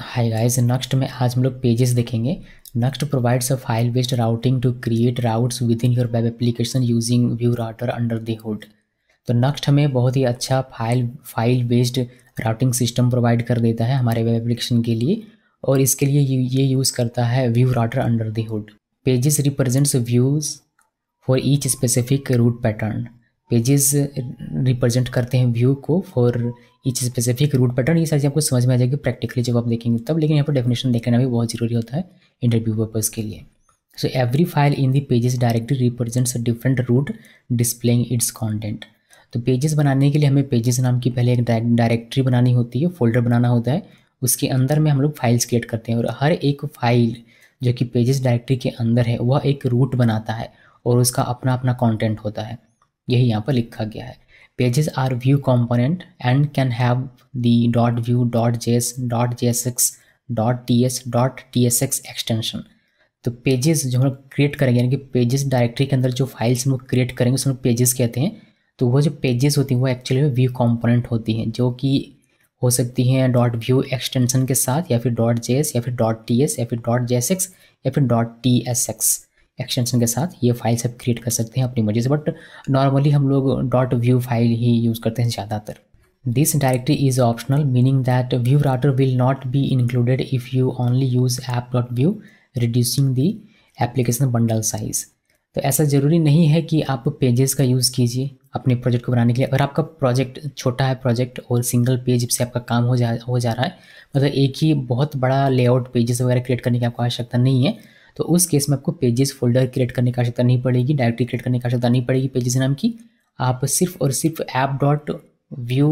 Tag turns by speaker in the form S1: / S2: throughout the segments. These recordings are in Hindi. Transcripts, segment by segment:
S1: हाय गाइस नेक्स्ट में आज हम लोग पेजेस देखेंगे Nuxt provides a file based routing to create routes within your web application using Vue router under the hood तो नेक्स्ट हमें बहुत ही अच्छा file file based routing system provide कर देता है हमारे वेब एप्लीकेशन के लिए और इसके लिए ये यूज़ करता है Vue router under the hood pages represents views for each specific route pattern pages represent uh, करते हैं व्यू को for each specific route pattern ये सारी चीज़ आपको समझ में आ जाएगी प्रैक्टिकली जब आप देखेंगे तब लेकिन यहाँ पर डेफिनेशन देखना भी बहुत ज़रूरी होता है इंटरव्यू पर्पज़ के लिए so every file in the pages directly represents a different route displaying its content तो पेजेस बनाने के लिए हमें पेजेस नाम की पहले एक डायरेक्टरी बनानी होती है फोल्डर बनाना होता है उसके अंदर में हम लोग फाइल्स क्रिएट करते हैं और हर एक फाइल जो कि पेजेस डायरेक्टरी के अंदर है वह एक रूट बनाता है और उसका अपना अपना कॉन्टेंट होता है यही यहाँ पर लिखा गया है pages are Vue component and can have the dot Vue dot J S dot J S X dot T S dot T S X extension तो पेजेस जो हम क्रिएट करेंगे यानी कि पेजेस डायरेक्टरी के अंदर जो फाइल्स हम लोग क्रिएट करेंगे उसमें पेजेस कहते हैं तो वो जो पेजेस होती हैं वो एक्चुअली में व्यू कॉम्पोनेंट होती हैं जो कि हो सकती हैं डॉट व्यू एक्सटेंशन के साथ या फिर डॉट जे या फिर डॉट टी एस या फिर डॉट जे या फिर dot T S X extension के साथ ये फाइल्स आप क्रिएट कर सकते हैं अपनी मर्जी से बट नॉर्मली हम लोग डॉट व्यू फाइल ही यूज़ करते हैं ज़्यादातर this directory is optional meaning that Vue router will not be included if you only use app dot Vue reducing the application bundle size तो ऐसा ज़रूरी नहीं है कि आप पेजेस का यूज़ कीजिए अपने प्रोजेक्ट को बनाने के लिए अगर आपका प्रोजेक्ट छोटा है प्रोजेक्ट और सिंगल पेज से आपका काम हो जा हो जा रहा है मतलब एक ही बहुत बड़ा लेआउट पेजेस वगैरह क्रिएट करने की आपको आवश्यकता नहीं है तो उस केस में आपको पेजेस फोल्डर क्रिएट करने की आवश्यकता नहीं पड़ेगी डायरेक्टरी क्रिएट करने की आवश्यकता नहीं पड़ेगी पेजेस नाम की आप सिर्फ और सिर्फ ऐप डॉट व्यू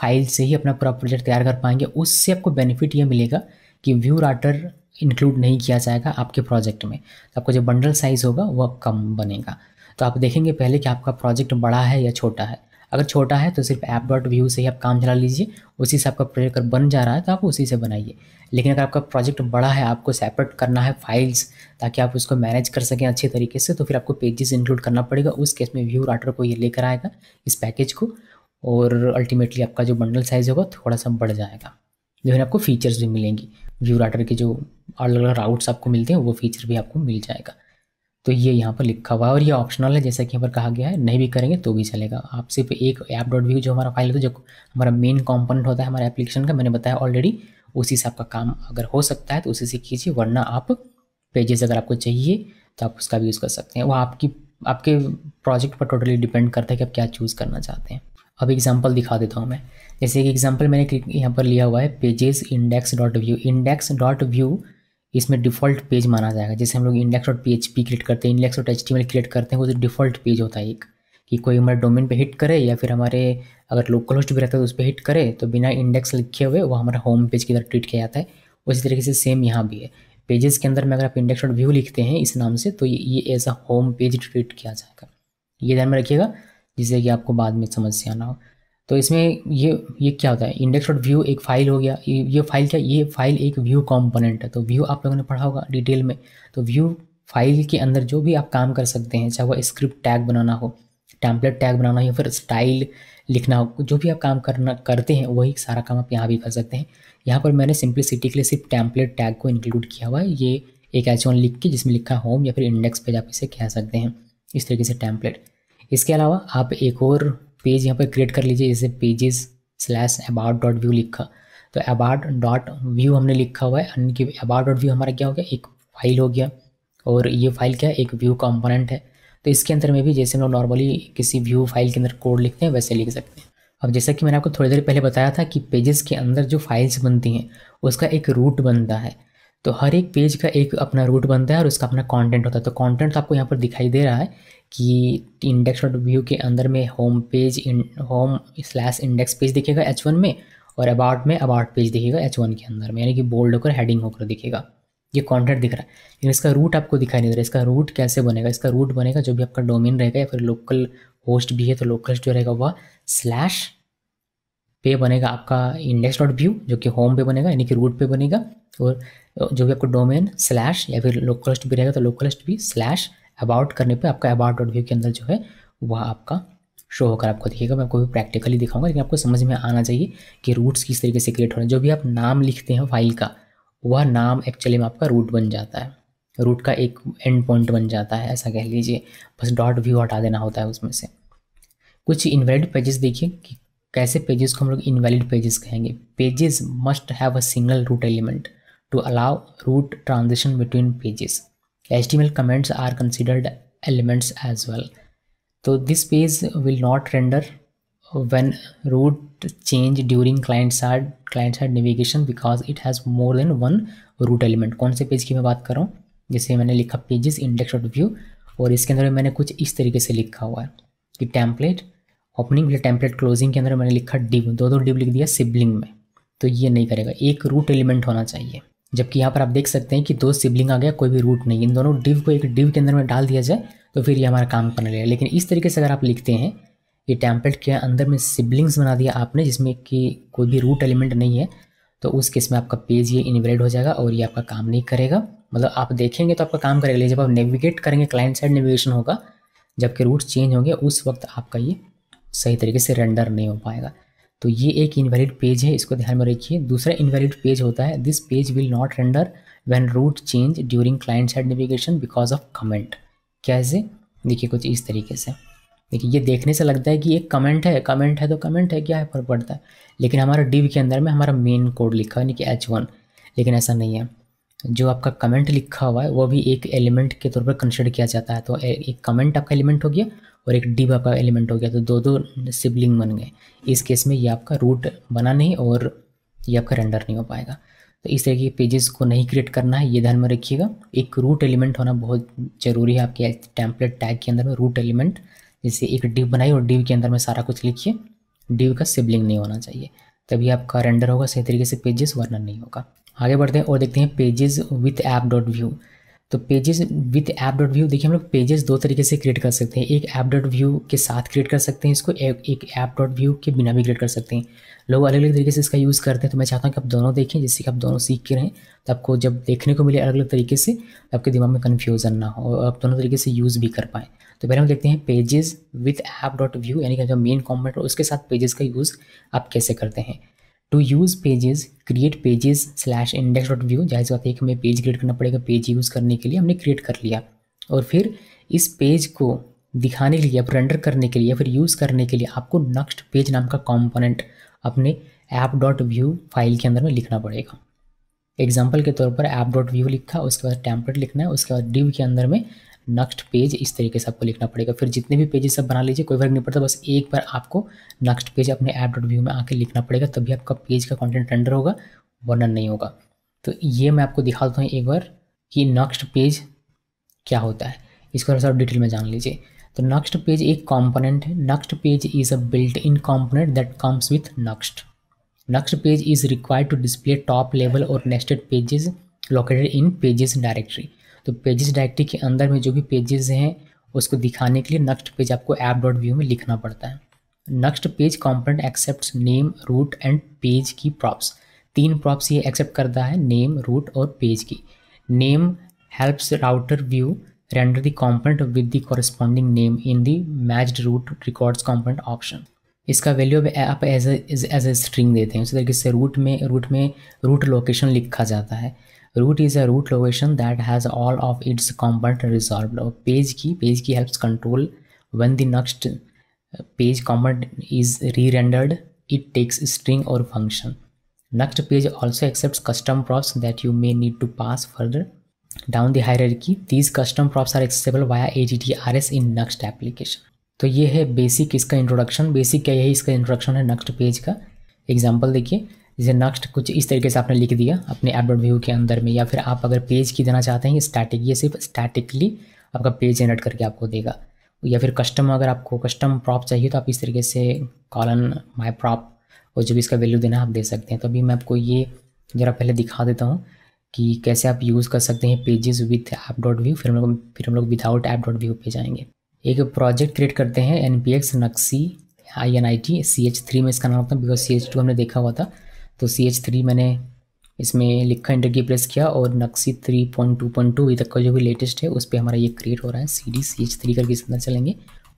S1: फाइल से ही अपना पूरा प्रोजेक्ट तैयार कर पाएंगे उससे आपको बेनिफिट ये मिलेगा कि व्यू राटर इंक्लूड नहीं किया जाएगा आपके प्रोजेक्ट में तो आपका जो बंडल साइज़ होगा वह कम बनेगा तो आप देखेंगे पहले कि आपका प्रोजेक्ट बड़ा है या छोटा है अगर छोटा है तो सिर्फ ऐप डॉट व्यू से ही आप काम चला लीजिए उसी से आपका प्रोजेक्ट अगर बन जा रहा है तो आप उसी से बनाइए लेकिन अगर आपका प्रोजेक्ट बड़ा है आपको सेपरेट करना है फाइल्स ताकि आप उसको मैनेज कर सकें अच्छे तरीके से तो फिर आपको पेजेस इंक्लूड करना पड़ेगा उस केस में व्यू राटर को ये लेकर आएगा इस पैकेज को और अल्टीमेटली आपका जो बंडल साइज़ होगा थोड़ा सा बढ़ जाएगा जो है आपको फीचर्स भी मिलेंगी व्यू राटर के जो अलग अलग राउट्स आपको मिलते हैं वो फीचर भी आपको मिल जाएगा तो ये यहाँ पर लिखा हुआ है और ये ऑप्शनल है जैसा कि यहाँ पर कहा गया है नहीं भी करेंगे तो भी चलेगा आप सिर्फ एक ऐप डॉट व्यू जो हमारा फाइल होता है जो हमारा मेन कॉम्पोनेंट होता है हमारे एप्लीकेशन का मैंने बताया ऑलरेडी उसी से आपका काम अगर हो सकता है तो उसी से कीजिए वरना आप पेजेस अगर आपको चाहिए तो आप उसका भी यूज़ कर सकते हैं वो आपकी आपके प्रोजेक्ट पर टोटली डिपेंड करता है कि आप क्या चूज़ करना चाहते हैं अब एग्जाम्पल दिखा देता हूँ मैं जैसे एक एग्ज़ाम्पल मैंने यहाँ पर लिया हुआ है pages index dot Vue index dot Vue इसमें डिफ़ॉल्ट पेज माना जाएगा जैसे हम लोग इंडेक्स डॉट पी क्रिएट करते हैं इंडेक्स डॉट एच क्रिएट करते हैं वो जो डिफ़ॉल्ट पेज होता है एक कि कोई हमारे डोमेन पे हिट करे या फिर हमारे अगर लोकल होस्ट भी रहता है तो उस पर हिट करे तो बिना इंडेक्स लिखे हुए वो हमारा होम पेज की तरफ ट्रीट किया जाता है उसी तरीके से सेम यहाँ भी है पेजेस के अंदर में अगर आप इंडेक्स डॉट व्यू लिखते हैं इस नाम से तो ये as a home page treat किया जाएगा ये ध्यान में रखिएगा जिससे कि आपको बाद में समझ से हो तो इसमें ये ये क्या होता है इंडेक्स डॉट व्यू एक फाइल हो गया ये ये फाइल क्या ये फाइल एक व्यू कॉम्पोनेंट है तो व्यू आप लोगों ने पढ़ा होगा डिटेल में तो व्यू फाइल के अंदर जो भी आप काम कर सकते हैं चाहे वह स्क्रिप्ट टैग बनाना हो टैम्पलेट टैग बनाना हो या फिर स्टाइल लिखना हो जो भी आप काम करना करते हैं वही सारा काम आप यहाँ भी कर सकते हैं यहाँ पर मैंने सिंप्लिसिटी के लिए सिर्फ टैम्पलेट टैग को इंक्लूड किया हुआ है ये एक ऑन लिख के जिसमें लिखा होम या फिर इंडेक्स पेज आप इसे कह सकते हैं इस तरीके से टैम्पलेट इसके अलावा आप एक और पेज यहाँ पर क्रिएट कर लीजिए जैसे pages slash about dot Vue लिखा तो अबाउट डॉट व्यू हमने लिखा हुआ है अन्य कि अबाउट डॉट व्यू हमारा क्या हो गया एक फाइल हो गया और ये फाइल क्या है एक व्यू कंपोनेंट है तो इसके अंदर में भी जैसे हम लोग नॉर्मली किसी व्यू फाइल के अंदर कोड लिखते हैं वैसे लिख सकते हैं अब जैसा कि मैंने आपको थोड़ी देर पहले बताया था कि पेजेस के अंदर जो फाइल्स बनती हैं उसका एक रूट बनता है तो हर एक पेज का एक अपना रूट बनता है और उसका अपना कंटेंट होता है तो कंटेंट तो आपको यहाँ पर दिखाई दे रहा है कि इंडेक्स डॉट व्यू के अंदर में home page home slash index page दिखेगा एच वन में और अबाउट में अबाउट पेज दिखेगा एच वन के अंदर में यानी कि बोल्ड होकर हेडिंग होकर दिखेगा ये कॉन्टेंट दिख रहा है लेकिन इसका रूट आपको दिखाई नहीं दे रहा है इसका रूट कैसे बनेगा इसका रूट बनेगा जो भी आपका डोमेन रहेगा या फिर लोकल होस्ट भी है तो लोकल जो रहेगा वह स्लैश पे बनेगा आपका इंडेक्स डॉट व्यू जो कि होम पे बनेगा यानी कि रूट पे बनेगा और जो भी आपको डोमेन स्लैश या फिर लोकलिस्ट भी रहेगा तो लोकलिस्ट भी स्लैश अबाउट करने पे आपका अबाउट डॉट व्यू के अंदर जो है वह आपका शो होकर आपको दिखेगा मैं आपको भी प्रैक्टिकली दिखाऊंगा लेकिन आपको समझ में आना चाहिए कि रूट्स किस तरीके से क्रिएट हो रहे हैं जो भी आप नाम लिखते हैं फाइल का वह नाम एक्चुअली में आपका रूट बन जाता है रूट का एक एंड पॉइंट बन जाता है ऐसा कह लीजिए बस डॉट व्यू हटा देना होता है उसमें से कुछ इन्वेलिड पेजेस देखिए कि कैसे पेजेस को हम लोग इनवैलिड पेजेस कहेंगे pages must have a single root element to allow route transition between pages H L comments are considered elements as well तो this page will not render when route change during client side client side navigation because it has more than one root element कौन से पेज की मैं बात कर रहा हूँ जैसे मैंने लिखा पेजेस इंडेक्स डॉट व्यू और इसके अंदर मैंने कुछ इस तरीके से लिखा हुआ है कि टेम्पलेट ओपनिंग या टेम्पलेट क्लोजिंग के अंदर मैंने लिखा डिव दो दो डिव लिख दिया सिबलिंग में तो ये नहीं करेगा एक रूट एलिमेंट होना चाहिए जबकि यहाँ पर आप देख सकते हैं कि दो सिबलिंग आ गया कोई भी रूट नहीं इन दोनों डिव को एक डिव के अंदर में डाल दिया जाए तो फिर ये हमारा काम करने लगेगा लेकिन इस तरीके से अगर आप लिखते हैं ये टेम्पलेट के अंदर में सिबलिंग्स बना दिया आपने जिसमें कि कोई भी रूट एलिमेंट नहीं है तो उस केस में आपका पेज ये इन्वेलिड हो जाएगा और ये आपका काम नहीं करेगा मतलब आप देखेंगे तो आपका काम करेगा जब आप नेविगेट करेंगे क्लाइंट साइड नेविगेशन होगा जबकि रूट चेंज होंगे उस वक्त आपका ये सही तरीके से रेंडर नहीं हो पाएगा तो ये एक इनवैलिड पेज है इसको ध्यान में रखिए दूसरा इनवैलिड पेज होता है this page will not render when route change during client side navigation because of comment कैसे देखिए कुछ इस तरीके से देखिए ये देखने से लगता है कि एक कमेंट है कमेंट है तो कमेंट है क्या है फर्क पड़ता है लेकिन हमारा डिव के अंदर में हमारा मेन कोड लिखा है यानी कि एच वन लेकिन ऐसा नहीं है जो आपका कमेंट लिखा हुआ है वो भी एक एलिमेंट के तौर पर कंसिडर किया जाता है तो एक कमेंट आपका एलिमेंट हो गया और एक डिब आपका एलिमेंट हो गया तो दो दो सिबलिंग बन गए इस केस में ये आपका रूट बना नहीं और ये आपका रेंडर नहीं हो पाएगा तो इस तरह के पेजेस को नहीं क्रिएट करना है ये ध्यान में रखिएगा एक रूट एलिमेंट होना बहुत ज़रूरी है आपके टेम्पलेट टैग के अंदर में रूट एलिमेंट जैसे एक डिव बनाई और डिव के अंदर में सारा कुछ लिखिए डिव का सिबलिंग नहीं होना चाहिए तभी आपका रेंडर होगा सही तरीके से पेजेस वरना नहीं होगा आगे बढ़ते हैं और देखते हैं pages with app dot Vue तो pages with app dot Vue देखिए हम लोग पेजेस दो तरीके से क्रिएट कर सकते हैं एक ऐप डॉट व्यू के साथ क्रिएट कर सकते हैं इसको एक ऐप डॉट व्यू के बिना भी क्रिएट कर सकते हैं लोग अलग अलग तरीके से इसका यूज़ करते हैं तो मैं चाहता हूँ कि आप दोनों देखें जिससे कि आप दोनों सीख के रहें तो आपको जब देखने को मिले अलग अलग तरीके से तो आपके दिमाग में कन्फ्यूज़न ना हो और आप दोनों तरीके से यूज़ भी कर पाएँ तो पहले हम देखते हैं pages with app dot Vue यानी कि जो मेन कॉमेंट हो उसके साथ पेजेस का यूज़ आप कैसे करते हैं to use pages create pages slash index dot Vue जाहिर बात है कि हमें पेज क्रिएट करना पड़ेगा पेज यूज़ करने के लिए हमने क्रिएट कर लिया और फिर इस पेज को दिखाने के लिए या रेंडर करने के लिए या फिर यूज़ करने के लिए आपको नेक्स्ट पेज नाम का कॉम्पोनेंट अपने ऐप डॉट व्यू फाइल के अंदर में लिखना पड़ेगा एग्जाम्पल के तौर पर ऐप डॉट व्यू लिखा उसके बाद टैंपलेट लिखना है उसके बाद डिव के अंदर में नेक्स्ट पेज इस तरीके से आपको लिखना पड़ेगा फिर जितने भी पेजेस आप बना लीजिए कोई फर्क नहीं पड़ता बस एक बार आपको नेक्स्ट पेज अपने ऐप डॉट व्यू में आके लिखना पड़ेगा तभी आपका पेज का कंटेंट रेंडर होगा वर्णन नहीं होगा तो ये मैं आपको दिखा देता हूँ एक बार कि नेक्स्ट पेज क्या होता है इसको थोड़ा सा डिटेल में जान लीजिए तो नेक्स्ट पेज एक कॉम्पोनेंट है next page is a built in component that comes with Nuxt Nuxt page is required to display top level और nested pages located in pages directory तो पेजेस डायरेक्टरी के अंदर में जो भी पेजेस हैं उसको दिखाने के लिए नेक्स्ट पेज आपको ऐप डॉट व्यू में लिखना पड़ता है next page component accept name route and page की प्रॉप्स तीन प्रॉप्स ये एक्सेप्ट करता है नेम रूट और पेज की name helps router view render the component with the corresponding name in the matched route records component option इसका वैल्यू अब आप एज एज ए स्ट्रिंग देते हैं उसी तरीके से रूट में रूट में रूट लोकेशन लिखा जाता है root is a root location that has all of its component resolved page key page key helps control when the next page component is re-rendered it takes string or function next page also accepts custom props that you may need to pass further down the hierarchy these custom props are accessible via attrs in next application तो ये है बेसिक इसका इंट्रोडक्शन बेसिक क्या है इसका इंट्रोडक्शन है नेक्स्ट पेज का एग्जांपल देखिए जैसे नेक्स्ट कुछ इस तरीके से आपने लिख दिया अपने ऐप डॉट व्यू के अंदर में या फिर आप अगर पेज की देना चाहते हैं स्टैटिक ये सिर्फ स्टैटिकली आपका पेज जनरेट करके आपको देगा या फिर कस्टम अगर आपको कस्टम प्रॉप चाहिए तो आप इस तरीके से कॉलन माई प्रॉप और जो भी इसका वैल्यू देना है आप दे सकते हैं तो अभी मैं आपको ये ज़रा पहले दिखा देता हूँ कि कैसे आप यूज़ कर सकते हैं pages with app dot vue फिर हम लोग फिर हम लोग विदाउट ऐप डॉट व्यू पे जाएंगे एक प्रोजेक्ट क्रिएट करते हैं N P X nuxi I N I T C H three में इसका नाम होता है बिकॉज सी एच टू हमने देखा हुआ था तो सी एच थ्री मैंने इसमें लिखा इंटर की प्रेस किया और nuxi three point two point two अभी तक का जो भी लेटेस्ट है उस पर हमारा ये क्रिएट हो रहा है C D C H three करके इस अंदर चलेंगे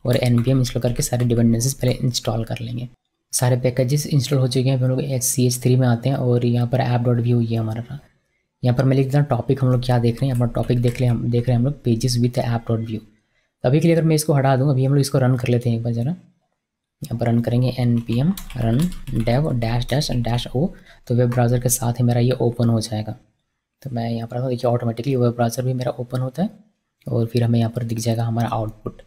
S1: और एन बी एम इंस्टॉल करके सारे डिपेंडेंसीज पहले इंस्टॉल कर लेंगे सारे पैकेजेस इंस्टॉल हो चुके हैं हम लोग एच सी एच थ्री में आते हैं और यहाँ पर ऐप डॉट व्यू ये हमारा यहाँ पर मैं लिखता हूँ टॉपिक हम लोग क्या देख रहे हैं अपना टॉपिक देख ले हम देख रहे हैं हम लोग pages with app dot vue अभी के लिए अगर मैं इसको हटा दूँ अभी हम लोग इसको रन कर लेते हैं एक बार जरा यहाँ पर रन करेंगे N P M run dev dash dash dash O तो वेब ब्राउज़र के साथ ही मेरा ये ओपन हो जाएगा तो मैं यहाँ पर देखिए ऑटोमेटिकली वेब ब्राउज़र भी मेरा ओपन होता है और फिर हमें यहाँ पर दिख जाएगा हमारा आउटपुट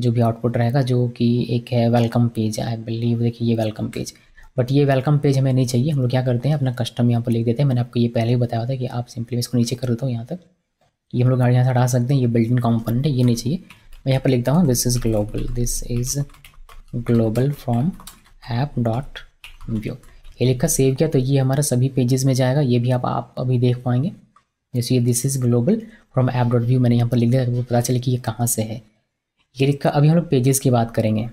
S1: जो भी आउटपुट रहेगा जो कि एक है वेलकम पेज आई बिलीव देखिए ये वेलकम पेज बट ये वेलकम पेज हमें नहीं चाहिए हम लोग क्या करते हैं अपना कस्टम यहाँ पर लिख देते हैं मैंने आपको ये पहले ही बताया था कि आप सिंपली इसको नीचे कर देता हूँ यहाँ तक ये हम लोग गाड़ी यहाँ से हटा सकते हैं ये बिल्डिंग कॉम्पोनेंट है ये नहीं चाहिए मैं यहाँ पर लिखता हूँ this is global this is global form app dot vue ये लिखा सेव किया तो ये हमारा सभी पेजेस में जाएगा ये भी आप आप अभी देख पाएंगे जैसे ये this is global from app dot vue मैंने यहाँ पर लिख दिया तो पता चले कि ये कहाँ से है ये लिखा अभी हम लोग पेजेस की बात करेंगे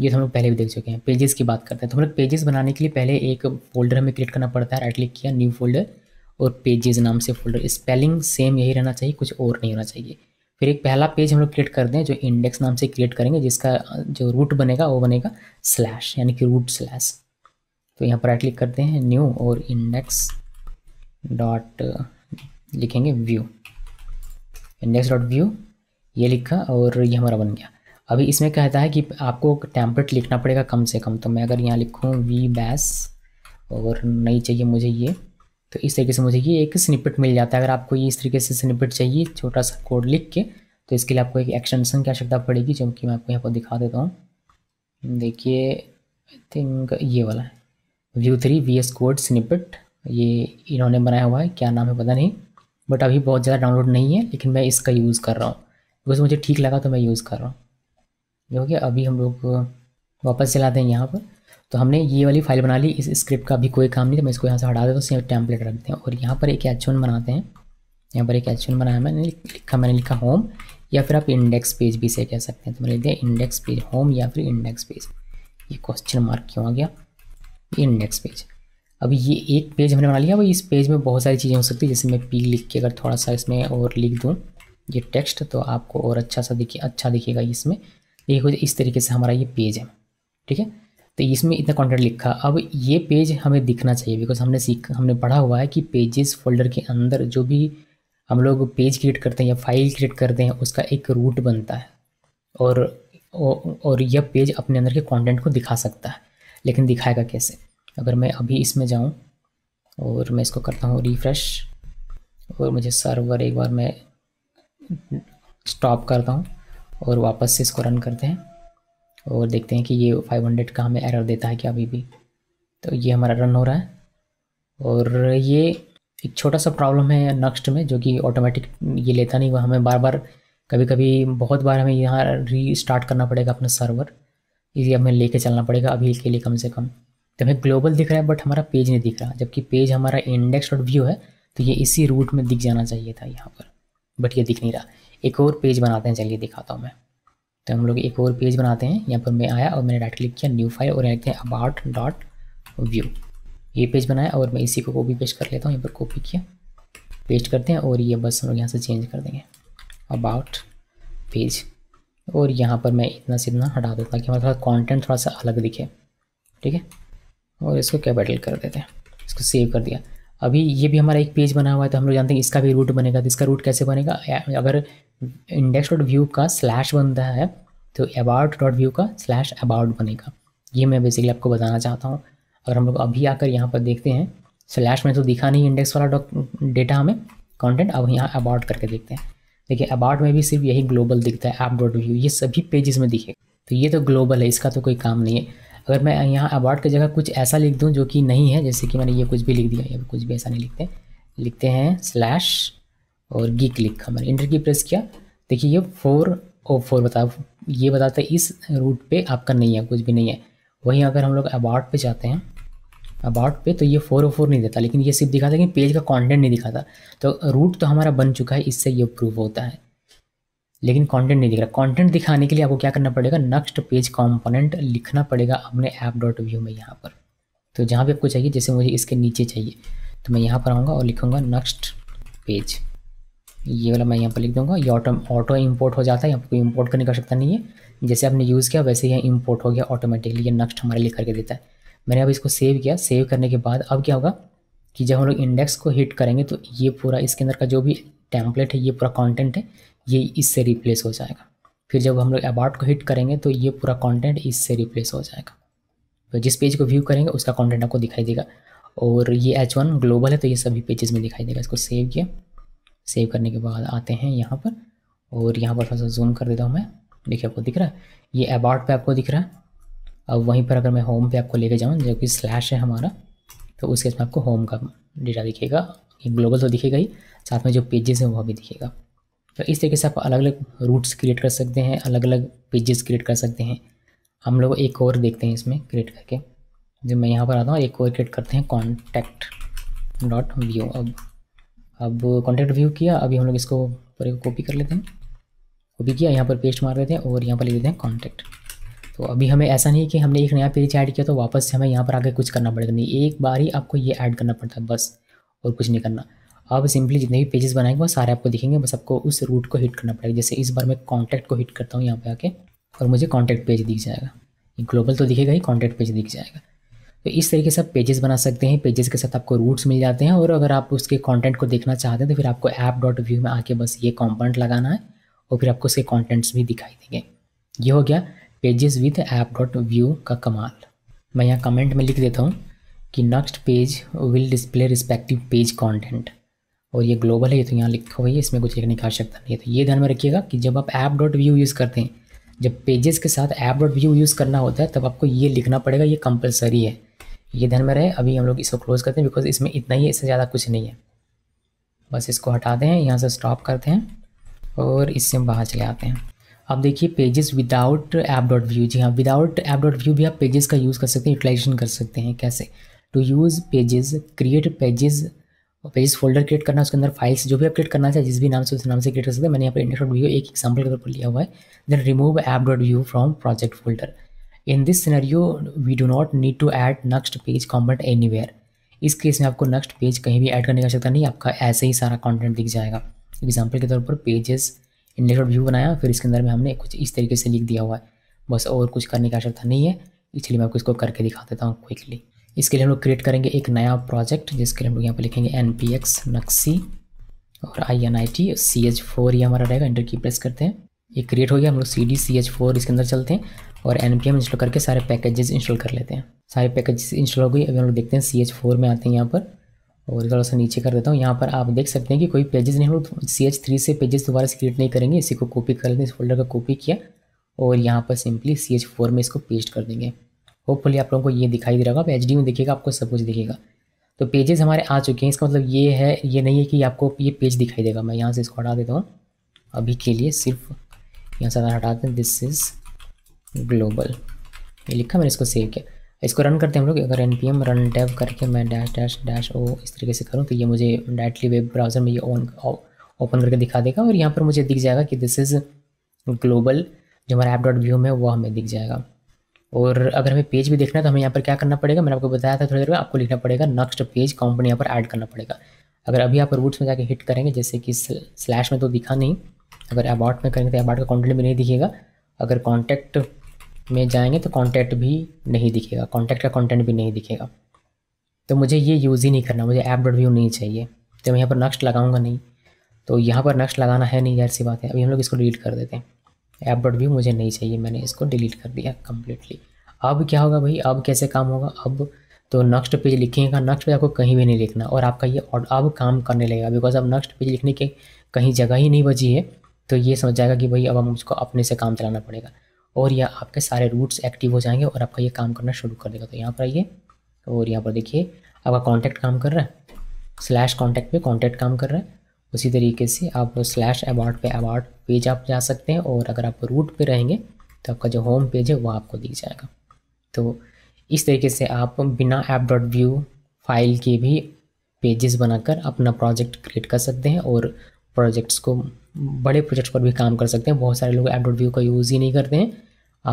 S1: ये तो हम लोग पहले भी देख चुके हैं पेजेस की बात करते हैं तो हम लोग पेजेस बनाने के लिए पहले एक फोल्डर हमें क्रिएट करना पड़ता है राइट क्लिक किया न्यू फोल्डर और पेजेस नाम से फोल्डर स्पेलिंग सेम यही रहना चाहिए कुछ और नहीं होना चाहिए फिर एक पहला पेज हम लोग क्रिएट कर दें जो इंडेक्स नाम से क्रिएट करेंगे जिसका जो रूट बनेगा वो बनेगा स्लैश यानी कि रूट स्लैश तो यहाँ पर राइट क्लिक करते हैं न्यू और इंडेक्स डॉट लिखेंगे व्यू इंडेक्स डॉट व्यू ये लिखा और ये हमारा बन गया अभी इसमें कहता है कि आपको टैंपलेट लिखना पड़ेगा कम से कम तो मैं अगर यहाँ लिखूँ वी बैस और नहीं चाहिए मुझे ये तो इस तरीके से मुझे ये एक स्निपेट मिल जाता है अगर आपको ये इस तरीके से स्निपेट चाहिए छोटा सा कोड लिख के तो इसके लिए आपको एक एक्सटेंशन की आवश्यकता पड़ेगी जो कि मैं आपको यहाँ पर दिखा देता हूँ देखिए आई थिंक ये वाला है vue three V S code snippet ये इन्होंने बनाया हुआ है क्या नाम है पता नहीं बट अभी बहुत ज़्यादा डाउनलोड नहीं है लेकिन मैं इसका यूज़ कर रहा हूँ बिकॉज मुझे ठीक लगा तो मैं यूज़ कर रहा हूँ ये अभी हम लोग वापस चलाते हैं यहाँ पर तो हमने ये वाली फाइल बना ली इस स्क्रिप्ट का भी कोई काम नहीं था मैं इसको यहाँ से हटा देता हूँ टैंपलेट रखते हैं और यहाँ पर एक एच बनाते हैं यहाँ पर एक एच बनाया मैंने लिखा मैंने लिखा होम या फिर आप इंडेक्स पेज भी से कह सकते हैं तो मैंने लिख दिया इंडेक्स पेज होम या फिर इंडेक्स पेज ये क्वेश्चन मार्क क्यों आ गया इंडेक्स पेज अब ये एक पेज हमने बना लिया वो इस पेज में बहुत सारी चीज़ें हो सकती है जैसे मैं पी लिख के अगर थोड़ा सा इसमें और लिख दूँ ये टेक्स्ट तो आपको और अच्छा सा दिखे अच्छा दिखेगा इसमें ये कुछ इस तरीके से हमारा ये पेज है ठीक है तो इसमें इतना कंटेंट लिखा अब ये पेज हमें दिखना चाहिए बिकॉज हमने सीख हमने पढ़ा हुआ है कि पेजेस फोल्डर के अंदर जो भी हम लोग पेज क्रिएट करते हैं या फाइल क्रिएट करते हैं उसका एक रूट बनता है और और यह पेज अपने अंदर के कंटेंट को दिखा सकता है लेकिन दिखाएगा कैसे अगर मैं अभी इसमें जाऊँ और मैं इसको करता हूँ रिफ्रेश और मुझे सर्वर एक बार मैं स्टॉप करता हूँ और वापस से इसको रन करते हैं और देखते हैं कि ये 500 का हमें एरर देता है क्या अभी भी तो ये हमारा रन हो रहा है और ये एक छोटा सा प्रॉब्लम है नेक्स्ट में जो कि ऑटोमेटिक ये लेता नहीं हुआ हमें बार बार कभी कभी बहुत बार हमें यहाँ री स्टार्ट करना पड़ेगा अपना सर्वर इसलिए हमें लेके चलना पड़ेगा अभी के लिए कम से कम तो हमें ग्लोबल दिख रहा है बट हमारा पेज नहीं दिख रहा जबकि पेज हमारा इंडेक्स डॉट व्यू है तो ये इसी रूट में दिख जाना चाहिए था यहाँ पर बट ये दिख नहीं रहा एक और पेज बनाते हैं चलिए दिखाता हूँ मैं तो हम लोग एक और पेज बनाते हैं यहाँ पर मैं आया और मैंने राइट क्लिक किया न्यू फाइल और रहते हैं अबाउट डॉट व्यू ये पेज बनाया और मैं इसी को कॉपी पेस्ट कर लेता हूँ यहाँ पर कॉपी किया पेस्ट करते हैं और ये बस हम लोग यहाँ से चेंज कर देंगे अबाउट पेज और यहाँ पर मैं इतना से इतना हटा देता ताकि हमारा थोड़ा कॉन्टेंट थोड़ा सा अलग दिखे ठीक है और इसको कैपिटल कर देते हैं इसको सेव कर दिया अभी ये भी हमारा एक पेज बना हुआ है तो हम लोग जानते हैं इसका भी रूट बनेगा तो इसका रूट कैसे बनेगा अगर इंडेक्स डॉट व्यू का स्लैश बनता है तो अबाउट डॉट व्यू का स्लैश अबाउट बनेगा ये मैं बेसिकली आपको बताना चाहता हूँ अगर हम लोग अभी आकर यहाँ पर देखते हैं स्लैश में तो दिखा नहीं इंडेक्स वाला डेटा हमें कॉन्टेंट अब यहाँ अबाउट करके देखते हैं देखिए अबाउट में भी सिर्फ यही ग्लोबल दिखता है ऐप डॉट व्यू ये सभी पेजेस में दिखेगा तो ये तो ग्लोबल है इसका तो कोई काम नहीं है अगर मैं यहाँ अबाउट की जगह कुछ ऐसा लिख दूँ जो कि नहीं है जैसे कि मैंने ये कुछ भी लिख दिया या कुछ भी ऐसा नहीं लिखते लिखते हैं स्लैश और गी क्लिक मैंने इंटर की प्रेस किया देखिए ये फोर ओ फोर बता ये बताता है इस रूट पे आपका नहीं है कुछ भी नहीं है वहीं अगर हम लोग अबाउट पे जाते हैं अबाउट पे तो ये फोर ओ फोर नहीं देता लेकिन ये सिर्फ दिखाता है कि पेज का कंटेंट नहीं दिखाता तो रूट तो हमारा बन चुका है इससे ये प्रूव होता है लेकिन कंटेंट नहीं दिख रहा कंटेंट दिखाने के लिए आपको क्या करना पड़ेगा नेक्स्ट पेज कंपोनेंट लिखना पड़ेगा अपने ऐप डॉट व्यू में यहाँ पर तो जहाँ भी आपको चाहिए जैसे मुझे इसके नीचे चाहिए तो मैं यहाँ पर आऊँगा और लिखूँगा नेक्स्ट पेज ये वाला मैं यहाँ पर लिख दूँगा ये ऑटो ऑटो इम्पोर्ट हो जाता है यहाँ पर कोई इम्पोर्ट करने का आवश्यकता नहीं है जैसे आपने यूज़ किया वैसे यहाँ इम्पोर्ट हो गया ऑटोमेटिकली ये नेक्स्ट हमारे लिख करके देता है मैंने अब इसको सेव किया सेव करने के बाद अब क्या होगा कि जब हम लोग इंडेक्स को हिट करेंगे तो ये पूरा इसके अंदर का जो भी टेम्पलेट है ये पूरा कंटेंट है ये इससे रिप्लेस हो जाएगा फिर जब हम लोग अबाउट को हिट करेंगे तो ये पूरा कंटेंट इससे रिप्लेस हो जाएगा तो जिस पेज को व्यू करेंगे उसका कंटेंट आपको दिखाई देगा और ये एच वन ग्लोबल है तो ये सभी पेजेस में दिखाई देगा इसको सेव किया सेव करने के बाद आते हैं यहाँ पर और यहाँ पर थोड़ा सा जूम कर देता हूँ मैं देखिए आपको दिख रहा है ये अबाउट पे आपको दिख रहा है अब वहीं पर अगर मैं होम पे आपको लेके जाऊँ जो कि स्लैश है हमारा तो उस केस में आपको होम का डेटा दिखेगा ग्लोबल तो दिखेगा ही साथ में जो पेजेस हैं वह भी दिखेगा तो इस तरीके से आप अलग अलग रूट्स क्रिएट कर सकते हैं अलग अलग पेजेस क्रिएट कर सकते हैं हम लोग एक और देखते हैं इसमें क्रिएट करके जो मैं यहाँ पर आता हूँ एक और क्रिएट करते हैं कॉन्टैक्ट डॉट व्यू अब अब कॉन्टैक्ट व्यू किया अभी हम लोग इसको पूरे कॉपी कर लेते हैं कॉपी किया यहाँ पर पेस्ट मार देते हैं और यहाँ पर ले देते हैं कॉन्टैक्ट तो अभी हमें ऐसा नहीं कि हमने एक नया पेज ऐड किया तो वापस से हमें यहाँ पर आगे कुछ करना पड़ेगा नहीं एक बार ही आपको ये ऐड करना पड़ता है बस और कुछ नहीं करना आप सिंपली जितने भी पेजेस बनाएंगे वो सारे आपको दिखेंगे बस आपको उस रूट को हिट करना पड़ेगा जैसे इस बार मैं कॉन्टैक्ट को हिट करता हूँ यहाँ पे आके और मुझे कॉन्टैक्ट पेज दिख जाएगा ग्लोबल तो दिखेगा ही कॉन्टैक्ट पेज दिख जाएगा तो इस तरीके से आप पेजेस बना सकते हैं पेजेस के साथ आपको रूट्स मिल जाते हैं और अगर आप उसके कंटेंट को देखना चाहते हैं तो फिर आपको ऐप डॉट व्यू में आके बस ये कॉम्पोनेंट लगाना है और फिर आपको उसके कंटेंट्स भी दिखाई देंगे ये हो गया pages with app dot vue का कमाल मैं यहाँ कमेंट में लिख देता हूँ कि next page will display respective page content और ये ग्लोबल है ये तो यहाँ लिखा हुआ है इसमें कुछ लिखने की आवश्यकता नहीं है तो ये ध्यान में रखिएगा कि जब आप ऐप डॉट व्यू यूज़ करते हैं जब पेजेस के साथ ऐप डॉट व्यू यूज़ करना होता है तब आपको ये लिखना पड़ेगा ये कंपलसरी है ये ध्यान में रहे अभी हम लोग इसको क्लोज़ करते हैं बिकॉज इसमें इतना ही है इससे ज़्यादा कुछ नहीं है बस इसको हटाते हैं यहाँ से स्टॉप करते हैं और इससे बाहर चले आते हैं अब देखिए pages without app dot vue जी हाँ विदाउट ऐप डॉट व्यू भी आप पेजेस का यूज़ कर सकते हैं यूटिलाइजेशन कर सकते हैं कैसे to use pages create pages और पेज फोल्डर क्रिएट करना है उसके अंदर फाइल्स जो भी अपडेट करना चाहिए जिस भी नाम से उस नाम से क्रिएट कर सकते हैं मैंने यहाँ पर इंडेक्स डॉट व्यू एक एग्जाम्पल के तौर पर लिया हुआ है then remove app dot vue from project folder in this scenario we do not need to add next page component any इस केस में आपको नेक्स्ट पेज कहीं भी ऐड करने का आवश्यकता नहीं आपका ऐसे ही सारा कॉन्टेंट दिख जाएगा एग्जाम्पल के तौर पर पेजेस इंडेक्स व्यू बनाया फिर इसके अंदर में हमने कुछ इस तरीके से लिख दिया हुआ है बस और कुछ करने की आवश्यकता नहीं है इसलिए मैं आपको इसको करके दिखा देता हूँ क्विकली इसके लिए हम लोग क्रिएट करेंगे एक नया प्रोजेक्ट जिसके लिए हम लोग यहाँ पर लिखेंगे एन पी एक्स नक्सी और I N I T C H four ये हमारा रहेगा इंटर की प्रेस करते हैं ये क्रिएट हो गया हम लोग C D C H four इसके अंदर चलते हैं और एन पी एम इंस्टॉल करके सारे पैकेजेस इंस्टॉल कर लेते हैं सारे पैकेजेस इंस्टॉल हो गई अभी हम लोग देखते हैं सी एच फोर में आते हैं यहाँ पर और थोड़ा सा नीचे कर देता हूँ यहाँ पर आप देख सकते हैं कि कोई पेजेस नहीं हम लोग सी एच थ्री से पेजेस दोबारा से क्रिएट नहीं करेंगे इसी को कॉपी कर लेते हैं इस फोल्डर का कॉपी किया और यहाँ पर सिंपली सी एच फोर में इसको पेस्ट कर देंगे होपफुली आप लोगों को ये दिखाई दे रहा होगा आप एच में देखिएगा आपको सब कुछ दिखेगा तो पेजेस हमारे आ चुके हैं इसका मतलब ये है ये नहीं है कि आपको ये पेज दिखाई देगा मैं यहाँ से इसको हटा देता हूँ अभी के लिए सिर्फ यहाँ से हटाते हैं दिस इज़ ग्लोबल ये लिखा मैंने इसको सेव किया इसको रन करते हैं हम लोग अगर N P M run dev करके मैं डैश डैश डैश ओ इस तरीके से करूँ तो ये मुझे डायरेक्टली वेब ब्राउज़र में ये ऑन ओपन करके दिखा देगा और यहाँ पर मुझे दिख जाएगा कि दिस इज़ ग्लोबल जो हमारा ऐप डॉट व्यू में वो हमें दिख जाएगा और अगर हमें पेज भी देखना है तो हमें यहाँ पर क्या करना पड़ेगा मैंने आपको बताया था थोड़ी देर में आपको लिखना पड़ेगा नेक्स्ट पेज कंपनी यहाँ पर ऐड करना पड़ेगा अगर अभी आप रूट्स में जाकर हिट करेंगे जैसे कि स्लैश में तो दिखा नहीं अगर अबाउट में करेंगे तो अबाउट का कॉन्टेंट भी नहीं दिखेगा अगर कॉन्टैक्ट में जाएंगे तो कॉन्टैक्ट भी नहीं दिखेगा कॉन्टैक्ट का कॉन्टेंट भी नहीं दिखेगा तो मुझे ये यूज़ ही नहीं करना मुझे ऐप डॉट व्यू नहीं चाहिए तो मैं यहाँ पर नेक्स्ट लगाऊंगा नहीं तो यहाँ पर नेक्स्ट लगाना है नहीं यार सी बात है अभी हम लोग इसको डिलीट कर देते हैं ऐप डॉट व्यू मुझे नहीं चाहिए मैंने इसको डिलीट कर दिया कम्प्लीटली अब क्या होगा भाई अब कैसे काम होगा अब तो नेक्स्ट पेज लिखेगा नेक्स्ट पेज आपको कहीं भी नहीं लिखना और आपका ये और अब काम करने लगेगा बिकॉज अब नेक्स्ट पेज लिखने के कहीं जगह ही नहीं बची है तो ये समझ जाएगा कि भाई अब हम उसको अपने से काम चलाना पड़ेगा और यह आपके सारे रूट्स एक्टिव हो जाएंगे और आपका ये काम करना शुरू कर देगा तो यहाँ पर आइए और यहाँ पर देखिए आपका कॉन्टैक्ट काम कर रहा है स्लैश कॉन्टैक्ट पे कॉन्टैक्ट काम कर रहा है उसी तरीके से आप स्लैश अबाउट पे अबाउट पेज आप जा सकते हैं और अगर आप रूट पे रहेंगे तो आपका जो होम पेज है वो आपको दिख जाएगा तो इस तरीके से आप बिना ऐप डॉट व्यू फाइल के भी पेजेस बनाकर अपना प्रोजेक्ट क्रिएट कर सकते हैं और प्रोजेक्ट्स को बड़े प्रोजेक्ट्स पर भी काम कर सकते हैं बहुत सारे लोग ऐप डॉट व्यू का यूज़ ही नहीं करते हैं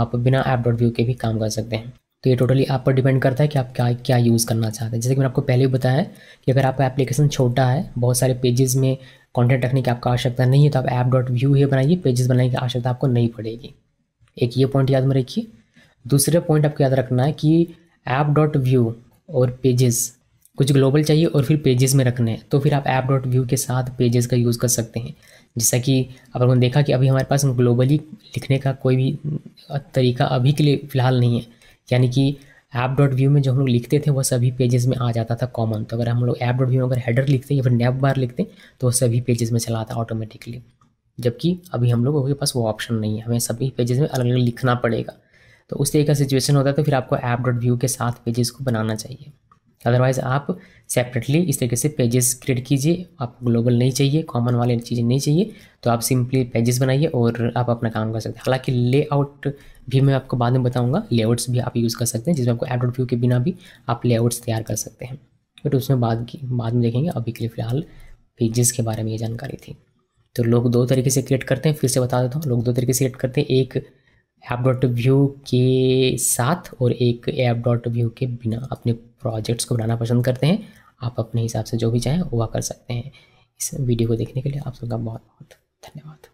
S1: आप बिना ऐप डॉट व्यू के भी काम कर सकते हैं तो ये टोटली आप पर डिपेंड करता है कि आप क्या क्या यूज़ करना चाहते हैं जैसे कि मैंने आपको पहले भी बताया कि अगर आपका एप्लीकेशन छोटा है बहुत सारे पेजेस में कंटेंट रखने की आपका आवश्यकता नहीं है तो आप ऐप डॉट व्यू ही बनाइए पेजेस बनाने की आवश्यकता आपको नहीं पड़ेगी एक ये पॉइंट याद में रखिए दूसरा पॉइंट आपको याद रखना है कि ऐप डॉट व्यू और पेजेस कुछ ग्लोबल चाहिए और फिर पेजेस में रखने हैं तो फिर आप ऐप डॉट व्यू के साथ पेजेस का यूज़ कर सकते हैं जैसा कि आप लोगों ने देखा कि अभी हमारे पास ग्लोबली लिखने का कोई भी तरीका अभी के लिए फ़िलहाल नहीं है यानी कि ऐप डॉट व्यू में जो हम लोग लिखते थे वह सभी पेजेस में आ जाता था कॉमन तो अगर हम लोग ऐप डॉट व्यू में अगर हेडर लिखते हैं या फिर नैप बार लिखते तो वह सभी पेजेस में चला आता ऑटोमेटिकली जबकि अभी हम लोगों के पास वो ऑप्शन नहीं है हमें सभी पेजेस में अलग अलग लिखना पड़ेगा तो उस तरीके का सिचुएशन होता है तो फिर आपको ऐप डॉट व्यू के साथ पेजेस को बनाना चाहिए अदरवाइज़ आप सेपरेटली इस तरीके से पेजेस क्रिएट कीजिए आपको ग्लोबल नहीं चाहिए कॉमन वाले चीज़ें नहीं चाहिए तो आप सिंपली पेजेस बनाइए और आप अपना काम कर सकते हैं हालांकि लेआउट भी मैं आपको बाद में बताऊंगा लेआउट्स भी आप यूज़ कर सकते हैं जिसमें आपको एड व्यू के बिना भी आप लेआउट्स तैयार कर सकते हैं बट उसमें बाद की बाद में देखेंगे अभी के लिए फ़िलहाल पेजेस के बारे में ये जानकारी थी तो लोग दो तरीके से क्रिएट करते हैं फिर से बता देता हूँ लोग दो तरीके से क्रिएट करते हैं एक ऐप डॉट व्यू के साथ और एक ऐप डॉट व्यू के बिना अपने प्रोजेक्ट्स को बनाना पसंद करते हैं आप अपने हिसाब से जो भी चाहें वह कर सकते हैं इस वीडियो को देखने के लिए आप सबका बहुत बहुत धन्यवाद